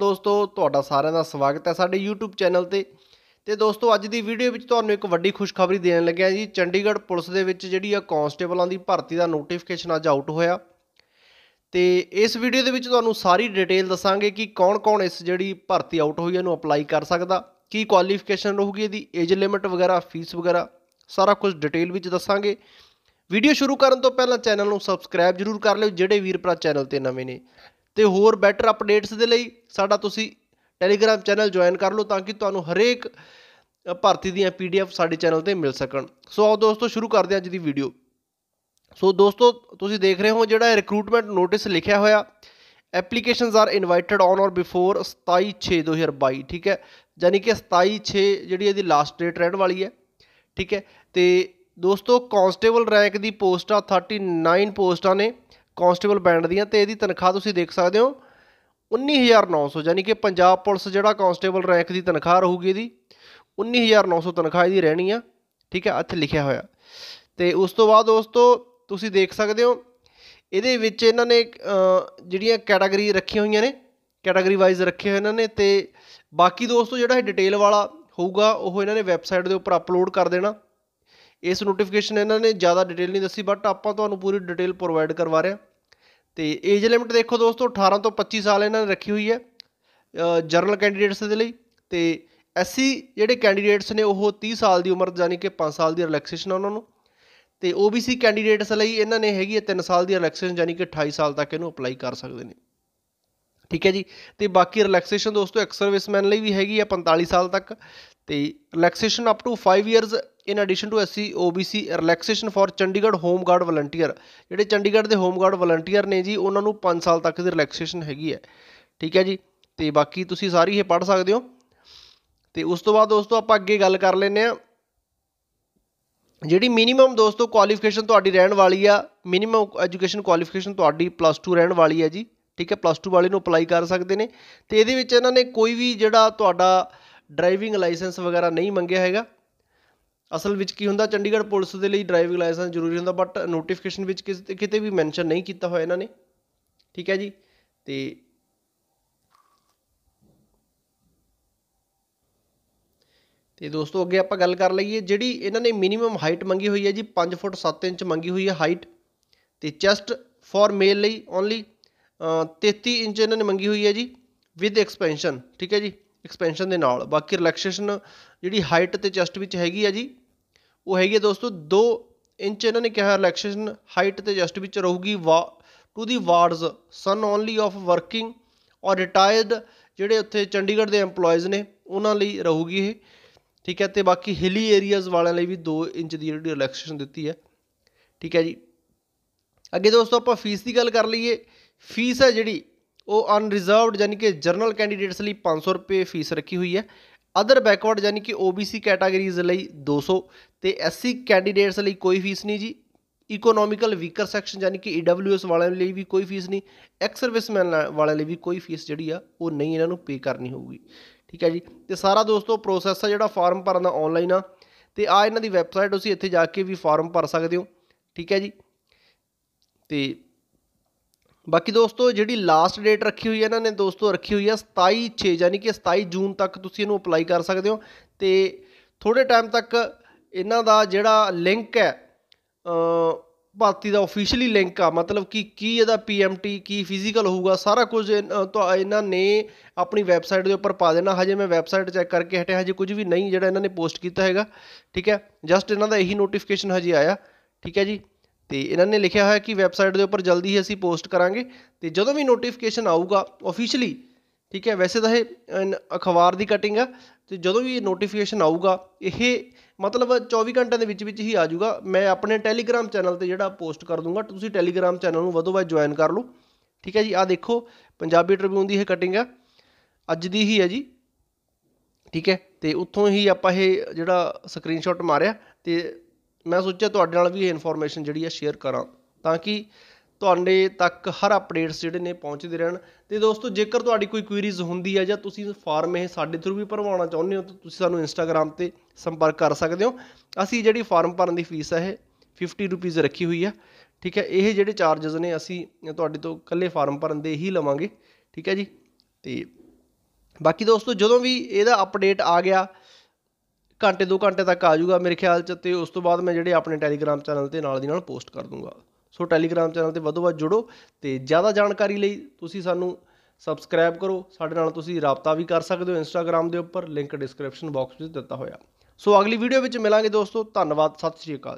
ਦੋਸਤੋ ਤੁਹਾਡਾ ਸਾਰਿਆਂ ਦਾ ਸਵਾਗਤ ਹੈ ਸਾਡੇ YouTube ਚੈਨਲ ਤੇ ਤੇ ਦੋਸਤੋ ਅੱਜ ਦੀ ਵੀਡੀਓ ਵਿੱਚ ਤੁਹਾਨੂੰ ਇੱਕ ਵੱਡੀ ਖੁਸ਼ਖਬਰੀ ਦੇਣ ਲੱਗਿਆ ਜੀ ਚੰਡੀਗੜ੍ਹ ਪੁਲਿਸ ਦੇ ਵਿੱਚ ਜਿਹੜੀ ਆ ਕਾਂਸਟੇਬਲਾਂ ਦੀ ਭਰਤੀ ਦਾ ਨੋਟੀਫਿਕੇਸ਼ਨ ਅੱਜ ਆਊਟ ਹੋਇਆ ਤੇ ਇਸ ਵੀਡੀਓ ਦੇ ਵਿੱਚ ਤੁਹਾਨੂੰ ਸਾਰੀ ਡਿਟੇਲ ਦੱਸਾਂਗੇ ਕਿ ਕੌਣ-ਕੌਣ ਇਸ ਜਿਹੜੀ ਭਰਤੀ ਆਊਟ ਹੋਈ ਇਹਨੂੰ ਅਪਲਾਈ ਕਰ ਸਕਦਾ ਕੀ ਕੁਆਲੀਫਿਕੇਸ਼ਨ ਰਹੂਗੀ ਇਹਦੀ ਏਜ ਲਿਮਿਟ ਵਗੈਰਾ ਫੀਸ ਵਗੈਰਾ ਸਾਰਾ ਕੁਝ ਡਿਟੇਲ ਵਿੱਚ ਦੱਸਾਂਗੇ ਵੀਡੀਓ ਸ਼ੁਰੂ ਕਰਨ ਤੋਂ ਪਹਿਲਾਂ ਚੈਨਲ ਨੂੰ ਸਬਸਕ੍ਰਾਈਬ ਜਰੂਰ ਕਰ ਲਿਓ ਜਿਹੜੇ ਵੀਰ ਭਰਾ ਚੈਨਲ ਤੇ ਨਵੇਂ ਨੇ ਤੇ ਹੋਰ ਬੈਟਰ ਅਪਡੇਟਸ ਦੇ ਲਈ ਸਾਡਾ ਤੁਸੀਂ ਟੈਲੀਗ੍ਰਾਮ ਚੈਨਲ ਜੁਆਇਨ ਕਰ ਲਓ ਤਾਂ ਕਿ ਤੁਹਾਨੂੰ ਹਰੇਕ ਭਰਤੀ ਦੀਆਂ ਪੀਡੀਐਫ ਸਾਡੇ ਚੈਨਲ ਤੇ ਮਿਲ ਸਕਣ ਸੋ ਆਓ ਦੋਸਤੋ ਸ਼ੁਰੂ ਕਰਦੇ ਹਾਂ ਅੱਜ ਦੀ ਵੀਡੀਓ ਸੋ ਦੋਸਤੋ ਤੁਸੀਂ ਦੇਖ ਰਹੇ ਹੋ ਜਿਹੜਾ ਰਿਕਰੂਟਮੈਂਟ ਨੋਟਿਸ ਲਿਖਿਆ ਹੋਇਆ applications are invited on or before 27/6/2022 ਠੀਕ ਹੈ ਯਾਨੀ ਕਿ 27/6 ਜਿਹੜੀ ਇਹਦੀ ਲਾਸਟ ਡੇਟ ਰਹਿਣ ਵਾਲੀ ਹੈ ਠੀਕ ਹੈ ਤੇ ਦੋਸਤੋ ਕਾਂਸਟੇਬਲ ਰੈਂਕ ਦੀ ਪੋਸਟਾਂ 39 ਪੋਸਟਾਂ ਨੇ ਕਾਂਸਟੇਬਲ ਬੈਂਡ ਦੀਆਂ ਤੇ ਇਹਦੀ ਤਨਖਾਹ ਤੁਸੀਂ ਦੇਖ ਸਕਦੇ ਹੋ 19900 ਯਾਨੀ ਕਿ ਪੰਜਾਬ ਪੁਲਿਸ ਜਿਹੜਾ ਕਾਂਸਟੇਬਲ ਰੈਂਕ ਦੀ ਤਨਖਾਹ ਰਹੂਗੀ ਇਹਦੀ 19900 ਤਨਖਾਹ ਇਹਦੀ ਰਹਿਣੀ ਆ ਠੀਕ ਹੈ ਇੱਥੇ ਲਿਖਿਆ ਹੋਇਆ ਤੇ ਉਸ ਤੋਂ ਬਾਅਦ ਦੋਸਤੋ ਤੁਸੀਂ ਦੇਖ ਸਕਦੇ ਹੋ ਇਹਦੇ ਵਿੱਚ ਇਹਨਾਂ ਨੇ ਜਿਹੜੀਆਂ ਕੈਟਾਗਰੀ ਰੱਖੀਆਂ ਹੋਈਆਂ ਨੇ ਕੈਟਾਗਰੀ ਵਾਈਜ਼ ਰੱਖੇ ਹੋਏ ਇਹਨਾਂ ਨੇ ਤੇ ਬਾਕੀ ਦੋਸਤੋ ਜਿਹੜਾ ਇਹ ਡਿਟੇਲ ਵਾਲਾ ਹੋਊਗਾ ਉਹ ਇਹਨਾਂ ਨੇ ਵੈਬਸਾਈਟ ਦੇ ਉੱਪਰ ਅਪਲੋਡ ਕਰ ਦੇਣਾ ਇਸ ਨੋਟੀਫਿਕੇਸ਼ਨ ਇਹਨਾਂ ਨੇ ਜ਼ਿਆਦਾ ਡਿਟੇਲ ਨਹੀਂ ਦੱਸੀ ਬਟ ਆਪਾਂ ਤੁਹਾਨੂੰ ਪੂਰੀ ਡਿਟੇਲ ਪ੍ਰੋਵਾਈਡ ਕਰਵਾ ਰਹੇ ਹਾਂ ਤੇ ਏਜ ਲਿਮਟ ਦੇਖੋ ਦੋਸਤੋ 18 ਤੋਂ 25 ਸਾਲ ਇਹਨਾਂ ਨੇ ਰੱਖੀ ਹੋਈ ਹੈ ਜਰਨਲ ਕੈਂਡੀਡੇਟਸ ਦੇ ਲਈ ਤੇ ਐਸਸੀ ਜਿਹੜੇ ਕੈਂਡੀਡੇਟਸ ਨੇ ਉਹ 30 ਸਾਲ ਦੀ ਉਮਰ ਜਾਨੀ ਕਿ 5 ਸਾਲ ਦੀ ਰਿਲੈਕਸੇਸ਼ਨ ਉਹਨਾਂ ਨੂੰ ਤੇ OBC ਕੈਂਡੀਡੇਟਸ ਲਈ ਇਹਨਾਂ ਨੇ ਹੈਗੀ ਹੈ 3 ਸਾਲ ਦੀ ਰਿਲੈਕਸੇਸ਼ਨ ਜਾਨੀ ਕਿ 28 ਸਾਲ ਤੱਕ ਇਹਨੂੰ ਅਪਲਾਈ ਕਰ ਸਕਦੇ ਨੇ ਠੀਕ ਹੈ ਜੀ ਤੇ ਬਾਕੀ ਰਿਲੈਕਸੇਸ਼ਨ ਦੋਸਤੋ ਐਕਸ ਸਰਵਿਸਮੈਨ ਲਈ ਵੀ ਹੈਗੀ ਹੈ 45 ਸਾਲ ਤੱਕ ਤੇ relaxation up to 5 years in addition to SC OBC relaxation for Chandigarh home guard volunteer ਜਿਹੜੇ ਚੰਡੀਗੜ੍ਹ ਦੇ ਹੋਮ ਗਾਰਡ ਵਲੰਟੀਅਰ ਨੇ ਜੀ ਉਹਨਾਂ ਨੂੰ 5 ਸਾਲ ਤੱਕ ਦੀ ਰਿਲੈਕਸੇਸ਼ਨ ਹੈਗੀ ਹੈ ਠੀਕ ਹੈ ਜੀ ਤੇ ਬਾਕੀ ਤੁਸੀਂ ਸਾਰੀ ਇਹ ਪੜ੍ਹ ਸਕਦੇ ਹੋ ਤੇ ਉਸ ਤੋਂ ਬਾਅਦ ਦੋਸਤੋ ਆਪਾਂ ਅੱਗੇ ਗੱਲ ਕਰ ਲੈਨੇ ਆ ਜਿਹੜੀ ਮਿਨੀਮਮ ਦੋਸਤੋ ਕੁਆਲੀਫਿਕੇਸ਼ਨ ਤੁਹਾਡੀ ਰਹਿਣ ਵਾਲੀ ਆ ਮਿਨੀਮਮ ਐਜੂਕੇਸ਼ਨ ਕੁਆਲੀਫਿਕੇਸ਼ਨ ਤੁਹਾਡੀ ਪਲੱਸ 2 ਰਹਿਣ ਵਾਲੀ ਹੈ ਜੀ ਠੀਕ ਹੈ ਪਲੱਸ 2 ਵਾਲੇ ਨੂੰ ਅਪਲਾਈ ਕਰ ਸਕਦੇ ਨੇ ਤੇ ਇਹਦੇ ਵਿੱਚ ਇਹਨਾਂ ਨੇ ਕੋਈ ਵੀ ਜਿਹੜਾ ਤੁਹਾਡਾ ਡਰਾਈਵਿੰਗ ਲਾਇਸੈਂਸ ਵਗੈਰਾ ਨਹੀਂ ਮੰਗਿਆ ਹੈਗਾ ਅਸਲ ਵਿੱਚ ਕੀ ਹੁੰਦਾ ਚੰਡੀਗੜ੍ਹ ਪੁਲਿਸ ਦੇ ਲਈ ਡਰਾਈਵਿੰਗ ਲਾਇਸੈਂਸ ਜ਼ਰੂਰੀ ਹੁੰਦਾ ਬਟ ਨੋਟੀਫਿਕੇਸ਼ਨ ਵਿੱਚ ਕਿਤੇ ਵੀ ਮੈਂਸ਼ਨ ਨਹੀਂ ਕੀਤਾ ਹੋਇਆ ਇਹਨਾਂ ਨੇ ਠੀਕ ਹੈ ਜੀ ਤੇ ਤੇ ਦੋਸਤੋ ਅੱਗੇ ਆਪਾਂ ਗੱਲ ਕਰ ਲਈਏ ਜਿਹੜੀ ਇਹਨਾਂ ਨੇ ਮਿਨੀਮਮ ਹਾਈਟ ਮੰਗੀ ਹੋਈ ਹੈ ਜੀ 5 ਫੁੱਟ 7 ਇੰਚ ਮੰਗੀ ਹੋਈ ਹੈ ਹਾਈਟ ਤੇ ਚੈਸਟ ਫॉर ਮੇਲ ਲਈ ਓਨਲੀ 33 ਇੰਚ ਇਹਨਾਂ ਨੇ ਮੰਗੀ ਹੋਈ ਹੈ ਜੀ ਵਿਦ ਐਕਸਪੈਂਸ਼ਨ ਠੀਕ ਹੈ ਜੀ ਐਕਸਪੈਂਸ਼ਨ ਦੇ ਨਾਲ ਬਾਕੀ ਰਿਲੈਕਸੇਸ਼ਨ ਜਿਹੜੀ ਹਾਈਟ ਤੇ ਚੈਸਟ ਵਿੱਚ ਹੈਗੀ ਆ ਜੀ ਉਹ ਹੈਗੀ ਆ ਦੋਸਤੋ 2 ਇੰਚ ਇਹਨਾਂ ਨੇ ਕਿਹਾ ਰਿਲੈਕਸੇਸ਼ਨ ਹਾਈਟ ਤੇ ਚੈਸਟ ਵਿੱਚ ਰਹੂਗੀ to the wards son only of working or retired ਜਿਹੜੇ ਉੱਥੇ ਚੰਡੀਗੜ੍ਹ ਦੇ EMPLOYEES ਨੇ ਉਹਨਾਂ ਲਈ ਰਹੂਗੀ ਇਹ ਠੀਕ ਹੈ ਤੇ ਬਾਕੀ ਹਿਲੀ ਏਰੀਆਜ਼ ਵਾਲਿਆਂ ਲਈ ਵੀ 2 ਇੰਚ ਦੀ ਜਿਹੜੀ ਰਿਲੈਕਸੇਸ਼ਨ ਦਿੱਤੀ ਹੈ ਠੀਕ ਹੈ ਜੀ ਅੱਗੇ ਦੋਸਤੋ ਆਪਾਂ ਫੀਸ ਦੀ ਗੱਲ ਕਰ ਲਈਏ ਫੀਸ ਹੈ ਜਿਹੜੀ ਉਹ ਅਨਰਿਜ਼ਰਵਡ ਯਾਨੀ ਕਿ ਜਰਨਲ ਕੈਂਡੀਡੇਟਸ ਲਈ 500 ਰੁਪਏ ਫੀਸ ਰੱਖੀ ਹੋਈ ਹੈ ਅਦਰ ਬੈਕਵਰਡ ਯਾਨੀ ਕਿ OBC ਕੈਟਾਗਰੀਜ਼ ਲਈ 200 ਤੇ SC ਕੈਂਡੀਡੇਟਸ ਲਈ ਕੋਈ ਫੀਸ ਨਹੀਂ ਜੀ ਇਕਨੋਮਿਕਲ ਵੀਕਰ ਸੈਕਸ਼ਨ ਯਾਨੀ ਕਿ EWS ਵਾਲਿਆਂ ਲਈ ਵੀ ਕੋਈ ਫੀਸ ਨਹੀਂ ਐਕਸ ਸਰਵਿਸਮੈਨ ਵਾਲਿਆਂ ਲਈ ਵੀ ਕੋਈ ਫੀਸ ਜਿਹੜੀ ਆ ਉਹ ਨਹੀਂ ਇਹਨਾਂ ਨੂੰ ਪੇ ਕਰਨੀ ਹੋਊਗੀ ਠੀਕ ਹੈ ਜੀ ਤੇ ਸਾਰਾ ਦੋਸਤੋ ਪ੍ਰੋਸੈਸ ਆ ਜਿਹੜਾ ਫਾਰਮ ਭਰਨ ਦਾ ਆਨਲਾਈਨ ਆ ਤੇ ਆ ਇਹਨਾਂ ਦੀ ਵੈਬਸਾਈਟ ਤੁਸੀਂ ਇੱਥੇ ਜਾ ਕੇ ਵੀ ਫਾਰਮ ਭਰ ਸਕਦੇ ਹੋ ਠੀਕ ਹੈ ਜੀ ਤੇ ਬਾਕੀ ਦੋਸਤੋ ਜਿਹੜੀ ਲਾਸਟ ਡੇਟ ਰੱਖੀ ਹੋਈ ਹੈ ਇਹਨਾਂ ਨੇ ਦੋਸਤੋ ਰੱਖੀ ਹੋਈ ਹੈ 27/6 ਯਾਨੀ ਕਿ 27 ਜੂਨ ਤੱਕ ਤੁਸੀਂ ਇਹਨੂੰ ਅਪਲਾਈ ਕਰ ਸਕਦੇ ਹੋ ਤੇ ਥੋੜੇ ਟਾਈਮ ਤੱਕ ਇਹਨਾਂ ਦਾ ਜਿਹੜਾ ਲਿੰਕ ਹੈ ਅ ਭਾਰਤੀ ਦਾ ਆਫੀਸ਼ੀਅਲੀ ਲਿੰਕ ਆ ਮਤਲਬ ਕਿ ਕੀ ਇਹਦਾ ਪੀਐਮਟੀ ਕੀ ਫਿਜ਼ੀਕਲ ਹੋਊਗਾ ਸਾਰਾ ਕੁਝ ਇਹਨਾਂ ਨੇ ਆਪਣੀ ਵੈਬਸਾਈਟ ਦੇ ਉੱਪਰ ਪਾ ਦੇਣਾ ਹਜੇ ਮੈਂ ਵੈਬਸਾਈਟ ਚੈੱਕ ਕਰਕੇ ਹਟਿਆ ਹਜੇ ਕੁਝ ਵੀ ਨਹੀਂ ਜਿਹੜਾ ਇਹਨਾਂ ਨੇ ਪੋਸਟ ਕੀਤਾ ਹੈਗਾ ਠੀਕ ਹੈ ਜਸਟ ਇਹਨਾਂ ਦਾ ਇਹੀ ਨੋਟੀਫਿਕੇਸ਼ਨ ਹਜੇ ਆਇਆ ਠੀਕ ਹੈ ਜੀ ਤੇ ਇਹਨਾਂ ਨੇ ਲਿਖਿਆ ਹੋਇਆ ਕਿ ਵੈਬਸਾਈਟ ਦੇ ਉੱਪਰ ਜਲਦੀ ਹੀ ਅਸੀਂ ਪੋਸਟ ਕਰਾਂਗੇ ਤੇ ਜਦੋਂ ਵੀ ਨੋਟੀਫਿਕੇਸ਼ਨ ਆਊਗਾ ਆਫੀਸ਼ੀਅਲੀ ਠੀਕ ਹੈ ਵੈਸੇ ਤਾਂ ਇਹ ਅਖਬਾਰ ਦੀ ਕਟਿੰਗ ਆ ਤੇ ਜਦੋਂ ਵੀ ਨੋਟੀਫਿਕੇਸ਼ਨ ਆਊਗਾ ਇਹ ਮਤਲਬ 24 ਘੰਟਿਆਂ ਦੇ ਵਿੱਚ ਵਿੱਚ ਹੀ ਆ ਜਾਊਗਾ ਮੈਂ ਆਪਣੇ ਟੈਲੀਗ੍ਰam ਚੈਨਲ ਤੇ ਜਿਹੜਾ ਪੋਸਟ ਕਰ ਦੂੰਗਾ ਤੁਸੀਂ ਟੈਲੀਗ੍ਰam ਚੈਨਲ ਨੂੰ ਵਧੋ ਵੱਧ ਜੁਆਇਨ ਕਰ ਲਓ ਠੀਕ ਹੈ ਜੀ ਆ ਦੇਖੋ ਪੰਜਾਬੀ ਟ੍ਰਿਬਿਊਨ ਦੀ ਇਹ ਕਟਿੰਗ ਆ ਅੱਜ ਦੀ ਹੀ ਹੈ ਜੀ ਠੀਕ ਹੈ ਤੇ ਉੱਥੋਂ ਹੀ ਆਪਾਂ ਇਹ ਜਿਹੜਾ ਸਕਰੀਨਸ਼ਾਟ ਮਾਰਿਆ ਤੇ ਮੈਂ ਸੋਚਿਆ ਤੁਹਾਡੇ ਨਾਲ ਵੀ ਇਹ ਇਨਫੋਰਮੇਸ਼ਨ ਜਿਹੜੀ ਹੈ ਸ਼ੇਅਰ ਕਰਾਂ ਤਾਂ ਕਿ ਤੁਹਾਡੇ ਤੱਕ ਹਰ ਅਪਡੇਟਸ ਜਿਹੜੇ ਨੇ ਪਹੁੰਚਦੇ ਰਹਿਣ ਤੇ ਦੋਸਤੋ ਜੇਕਰ ਤੁਹਾਡੀ ਕੋਈ ਕੁਇਰੀਜ਼ ਹੁੰਦੀ ਹੈ ਜਾਂ ਤੁਸੀਂ ਫਾਰਮ ਇਹ ਸਾਡੇ ਥਰੂ ਵੀ ਭਰਵਾਉਣਾ ਚਾਹੁੰਦੇ ਹੋ ਤਾਂ ਤੁਸੀਂ ਸਾਨੂੰ ਇੰਸਟਾਗ੍ਰam ਤੇ ਸੰਪਰਕ ਕਰ ਸਕਦੇ ਹੋ ਅਸੀਂ ਜਿਹੜੀ ਫਾਰਮ ਭਰਨ ਦੀ ਫੀਸ ਹੈ ਇਹ 50 ਰੁਪਏ ਰੱਖੀ ਹੋਈ ਹੈ ਠੀਕ ਹੈ ਇਹ ਜਿਹੜੇ ਚਾਰजेस ਨੇ ਅਸੀਂ ਤੁਹਾਡੇ ਤੋਂ ਇਕੱਲੇ ਫਾਰਮ ਭਰਨ ਦੇ ਹੀ ਲਵਾਂਗੇ ਠੀਕ ਹੈ ਜੀ ਤੇ ਬਾਕੀ ਦੋਸਤੋ ਜਦੋਂ ਵੀ ਇਹਦਾ ਅਪਡੇਟ ਆ ਗਿਆ ਘੰਟੇ 2 ਘੰਟੇ ਤੱਕ ਆ ਜਾਊਗਾ ਮੇਰੇ ਖਿਆਲ ਚ ਤੇ ਉਸ ਤੋਂ ਬਾਅਦ ਮੈਂ ਜਿਹੜੇ ਆਪਣੇ ਟੈਲੀਗ੍ਰਾਮ ਚੈਨਲ ਤੇ ਨਾਲ ਦੀ ਨਾਲ ਪੋਸਟ ਕਰ ਦੂੰਗਾ ਸੋ ਟੈਲੀਗ੍ਰਾਮ ਚੈਨਲ ਤੇ ਵੱਧੋ ਵੱਧ ਜੁੜੋ ਤੇ ਜ਼ਿਆਦਾ ਜਾਣਕਾਰੀ ਲਈ ਤੁਸੀਂ ਸਾਨੂੰ ਸਬਸਕ੍ਰਾਈਬ ਕਰੋ ਸਾਡੇ ਨਾਲ ਤੁਸੀਂ ਰਾਬਤਾ ਵੀ ਕਰ ਸਕਦੇ ਹੋ ਇੰਸਟਾਗ੍ਰam ਦੇ ਉੱਪਰ ਲਿੰਕ ਡਿਸਕ੍ਰਿਪਸ਼ਨ ਬਾਕਸ ਵਿੱਚ ਦਿੱਤਾ ਹੋਇਆ ਸੋ ਅਗਲੀ ਵੀਡੀਓ ਵਿੱਚ ਮਿਲਾਂਗੇ ਦੋਸਤੋ ਧੰਨਵਾਦ ਸਤਿ ਸ਼੍ਰੀ ਅਕਾਲ